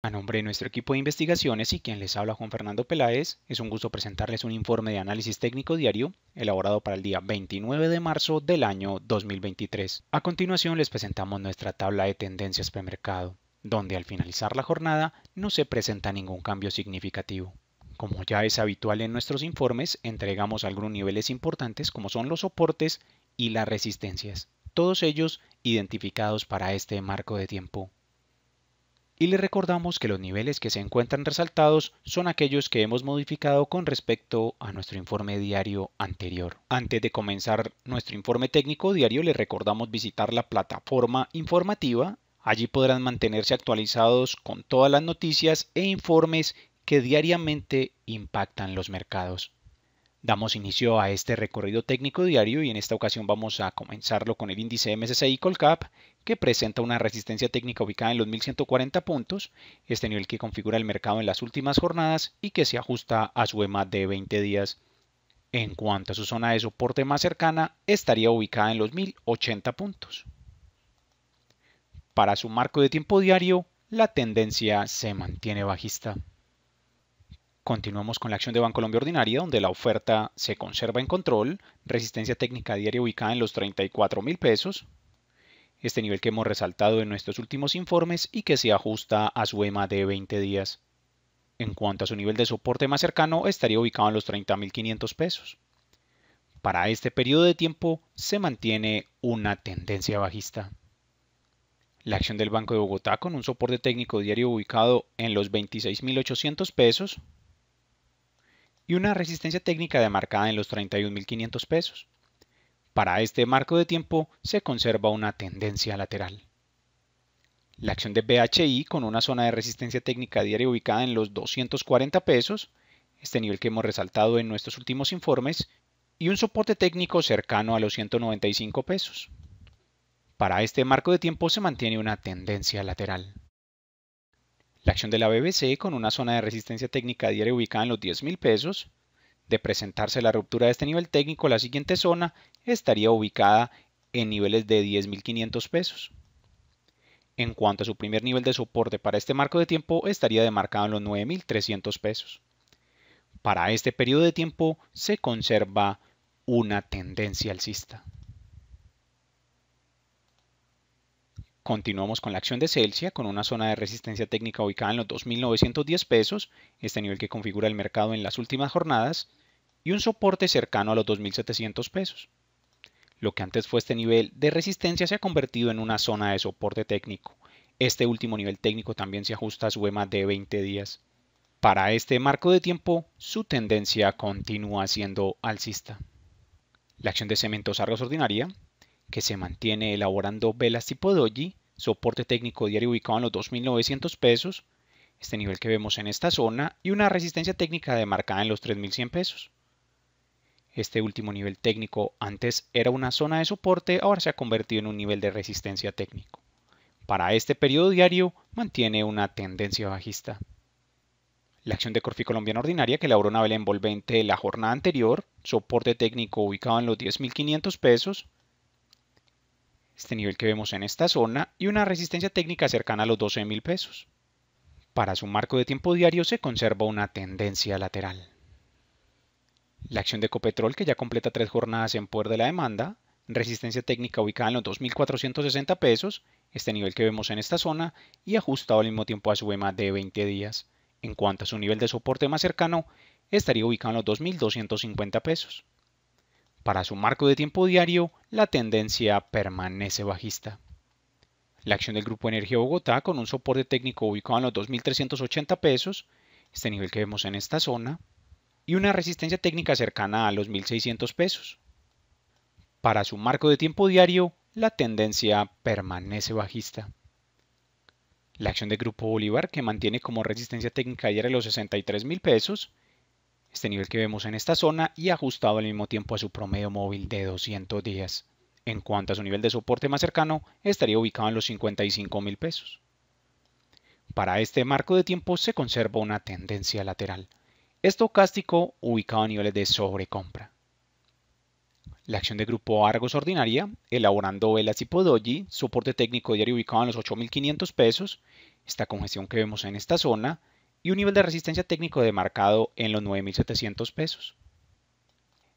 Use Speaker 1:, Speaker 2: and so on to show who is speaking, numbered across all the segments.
Speaker 1: A nombre de nuestro equipo de investigaciones y quien les habla Juan Fernando Peláez, es un gusto presentarles un informe de análisis técnico diario elaborado para el día 29 de marzo del año 2023. A continuación les presentamos nuestra tabla de tendencias premercado, donde al finalizar la jornada no se presenta ningún cambio significativo. Como ya es habitual en nuestros informes, entregamos algunos niveles importantes como son los soportes y las resistencias, todos ellos identificados para este marco de tiempo y le recordamos que los niveles que se encuentran resaltados son aquellos que hemos modificado con respecto a nuestro informe diario anterior. Antes de comenzar nuestro informe técnico diario le recordamos visitar la plataforma informativa, allí podrán mantenerse actualizados con todas las noticias e informes que diariamente impactan los mercados. Damos inicio a este recorrido técnico diario y en esta ocasión vamos a comenzarlo con el índice MSCI Colcap que presenta una resistencia técnica ubicada en los 1140 puntos, este nivel que configura el mercado en las últimas jornadas y que se ajusta a su EMA de 20 días. En cuanto a su zona de soporte más cercana, estaría ubicada en los 1080 puntos. Para su marco de tiempo diario, la tendencia se mantiene bajista. Continuamos con la acción de Bancolombia Ordinaria, donde la oferta se conserva en control, resistencia técnica diaria ubicada en los 34 mil pesos, este nivel que hemos resaltado en nuestros últimos informes y que se ajusta a su EMA de 20 días. En cuanto a su nivel de soporte más cercano, estaría ubicado en los 30.500 pesos. Para este periodo de tiempo se mantiene una tendencia bajista. La acción del Banco de Bogotá con un soporte técnico diario ubicado en los 26.800 pesos, y una resistencia técnica demarcada en los 31.500 pesos. Para este marco de tiempo se conserva una tendencia lateral. La acción de BHI con una zona de resistencia técnica diaria ubicada en los 240 pesos, este nivel que hemos resaltado en nuestros últimos informes, y un soporte técnico cercano a los 195 pesos. Para este marco de tiempo se mantiene una tendencia lateral. La acción de la BBC con una zona de resistencia técnica diaria ubicada en los 10,000 pesos. De presentarse la ruptura de este nivel técnico, la siguiente zona estaría ubicada en niveles de 10.500 pesos. En cuanto a su primer nivel de soporte para este marco de tiempo, estaría demarcado en los 9.300 pesos. Para este periodo de tiempo se conserva una tendencia alcista. Continuamos con la acción de Celsia con una zona de resistencia técnica ubicada en los 2.910 pesos, este nivel que configura el mercado en las últimas jornadas, y un soporte cercano a los 2.700 pesos. Lo que antes fue este nivel de resistencia se ha convertido en una zona de soporte técnico. Este último nivel técnico también se ajusta a su EMA de 20 días. Para este marco de tiempo, su tendencia continúa siendo alcista. La acción de cementos argos ordinaria, que se mantiene elaborando velas tipo doji, soporte técnico diario ubicado en los 2.900 pesos, este nivel que vemos en esta zona, y una resistencia técnica demarcada en los 3.100 pesos. Este último nivel técnico antes era una zona de soporte, ahora se ha convertido en un nivel de resistencia técnico. Para este periodo diario mantiene una tendencia bajista. La acción de Corfi Colombiana Ordinaria que elaboró una vela envolvente la jornada anterior, soporte técnico ubicado en los 10.500 pesos, este nivel que vemos en esta zona, y una resistencia técnica cercana a los $12,000. pesos. Para su marco de tiempo diario se conserva una tendencia lateral. La acción de Copetrol que ya completa tres jornadas en poder de la demanda, resistencia técnica ubicada en los 2.460 pesos, este nivel que vemos en esta zona, y ajustado al mismo tiempo a su EMA de 20 días. En cuanto a su nivel de soporte más cercano, estaría ubicado en los 2.250 pesos. Para su marco de tiempo diario, la tendencia permanece bajista. La acción del Grupo Energía Bogotá, con un soporte técnico ubicado en los 2.380 pesos, este nivel que vemos en esta zona, y una resistencia técnica cercana a los 1.600 pesos. Para su marco de tiempo diario, la tendencia permanece bajista. La acción del Grupo Bolívar, que mantiene como resistencia técnica ayer los 63.000 pesos, este nivel que vemos en esta zona y ajustado al mismo tiempo a su promedio móvil de 200 días. En cuanto a su nivel de soporte más cercano, estaría ubicado en los 55 mil pesos. Para este marco de tiempo se conserva una tendencia lateral, estocástico ubicado a niveles de sobrecompra. La acción de grupo Argos ordinaria, elaborando velas tipo doji, soporte técnico diario ubicado en los 8.500 pesos, esta congestión que vemos en esta zona, y un nivel de resistencia técnico demarcado en los 9.700 pesos.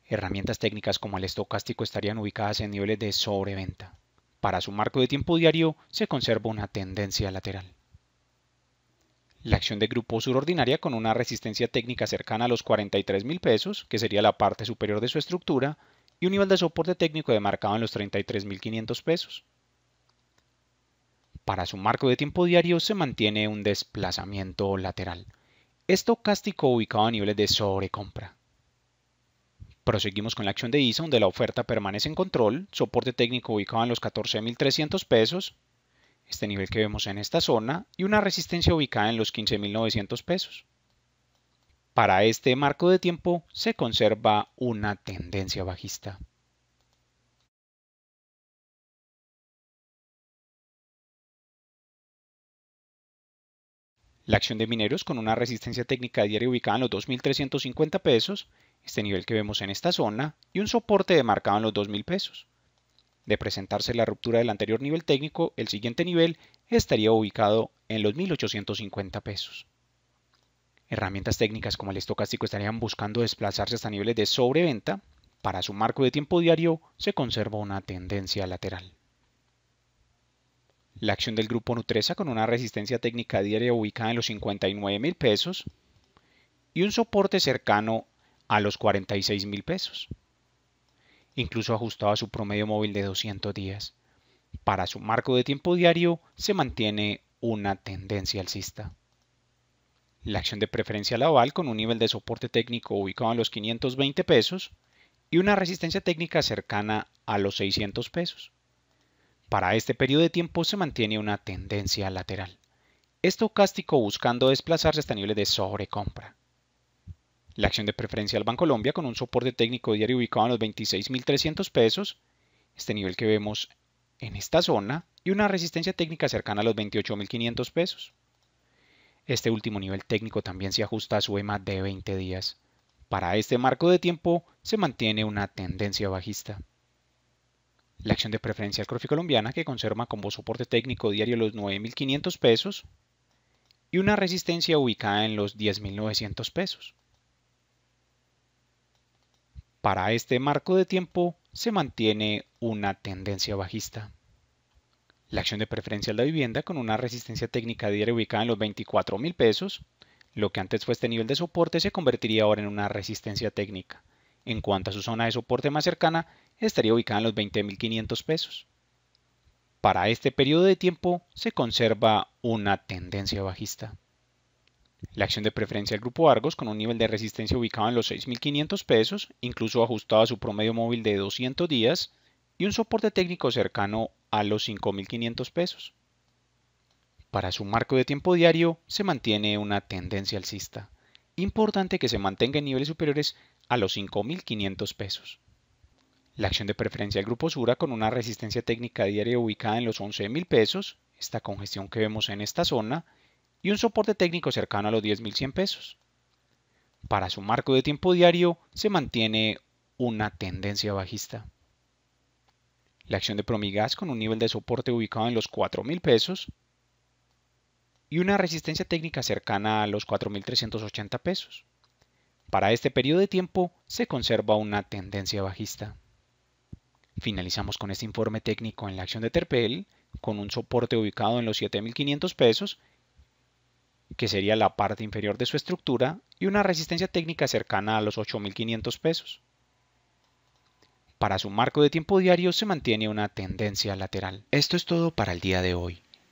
Speaker 1: Herramientas técnicas como el estocástico estarían ubicadas en niveles de sobreventa. Para su marco de tiempo diario se conserva una tendencia lateral. La acción de grupo Ordinaria con una resistencia técnica cercana a los 43,000 pesos, que sería la parte superior de su estructura, y un nivel de soporte técnico demarcado en los 33.500 pesos. Para su marco de tiempo diario se mantiene un desplazamiento lateral. Estocástico ubicado a niveles de sobrecompra. Proseguimos con la acción de ISA donde la oferta permanece en control, soporte técnico ubicado en los 14.300 pesos, este nivel que vemos en esta zona, y una resistencia ubicada en los 15.900 pesos. Para este marco de tiempo se conserva una tendencia bajista. La acción de mineros con una resistencia técnica diaria ubicada en los 2.350 pesos, este nivel que vemos en esta zona, y un soporte demarcado en los 2.000 pesos. De presentarse la ruptura del anterior nivel técnico, el siguiente nivel estaría ubicado en los 1.850 pesos. Herramientas técnicas como el estocástico estarían buscando desplazarse hasta niveles de sobreventa. Para su marco de tiempo diario se conserva una tendencia lateral. La acción del grupo Nutresa con una resistencia técnica diaria ubicada en los 59 mil pesos y un soporte cercano a los 46 mil pesos, incluso ajustado a su promedio móvil de 200 días. Para su marco de tiempo diario se mantiene una tendencia alcista. La acción de preferencia Laval con un nivel de soporte técnico ubicado en los 520 pesos y una resistencia técnica cercana a los 600 pesos. Para este periodo de tiempo se mantiene una tendencia lateral. Estocástico buscando desplazarse hasta niveles de sobrecompra. La acción de preferencia al colombia con un soporte técnico diario ubicado en los 26.300 pesos, este nivel que vemos en esta zona, y una resistencia técnica cercana a los 28.500 pesos. Este último nivel técnico también se ajusta a su EMA de 20 días. Para este marco de tiempo se mantiene una tendencia bajista la acción de Preferencia preferencial colombiana que conserva como soporte técnico diario los 9.500 pesos y una resistencia ubicada en los 10.900 pesos. Para este marco de tiempo se mantiene una tendencia bajista. La acción de Preferencia de la vivienda con una resistencia técnica diaria ubicada en los 24.000 pesos, lo que antes fue este nivel de soporte se convertiría ahora en una resistencia técnica en cuanto a su zona de soporte más cercana, estaría ubicada en los 20.500 pesos. Para este periodo de tiempo se conserva una tendencia bajista. La acción de preferencia del grupo Argos con un nivel de resistencia ubicado en los 6.500 pesos, incluso ajustado a su promedio móvil de 200 días, y un soporte técnico cercano a los 5.500 pesos. Para su marco de tiempo diario se mantiene una tendencia alcista. Importante que se mantenga en niveles superiores a los 5.500 pesos. La acción de preferencia del Grupo Sura con una resistencia técnica diaria ubicada en los 11.000 pesos, esta congestión que vemos en esta zona, y un soporte técnico cercano a los 10.100 pesos. Para su marco de tiempo diario se mantiene una tendencia bajista. La acción de Promigas con un nivel de soporte ubicado en los 4.000 pesos y una resistencia técnica cercana a los 4.380 pesos. Para este periodo de tiempo se conserva una tendencia bajista. Finalizamos con este informe técnico en la acción de Terpel, con un soporte ubicado en los 7.500 pesos, que sería la parte inferior de su estructura, y una resistencia técnica cercana a los 8.500 pesos. Para su marco de tiempo diario se mantiene una tendencia lateral. Esto es todo para el día de hoy